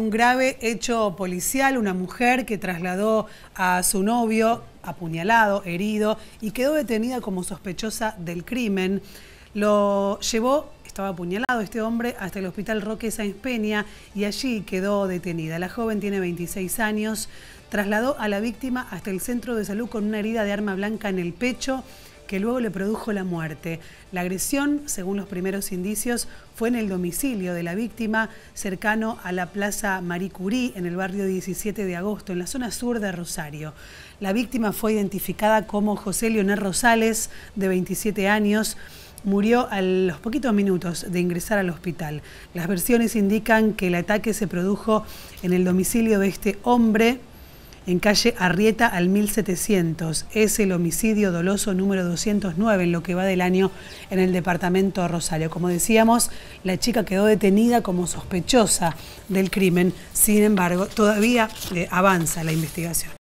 un grave hecho policial, una mujer que trasladó a su novio apuñalado, herido y quedó detenida como sospechosa del crimen. Lo llevó, estaba apuñalado este hombre, hasta el hospital Roque Sáenz Peña y allí quedó detenida. La joven tiene 26 años, trasladó a la víctima hasta el centro de salud con una herida de arma blanca en el pecho que luego le produjo la muerte. La agresión, según los primeros indicios, fue en el domicilio de la víctima, cercano a la Plaza Marie Curie, en el barrio 17 de agosto, en la zona sur de Rosario. La víctima fue identificada como José Leonel Rosales, de 27 años, murió a los poquitos minutos de ingresar al hospital. Las versiones indican que el ataque se produjo en el domicilio de este hombre, en calle Arrieta al 1700. Es el homicidio doloso número 209 en lo que va del año en el departamento Rosario. Como decíamos, la chica quedó detenida como sospechosa del crimen. Sin embargo, todavía eh, avanza la investigación.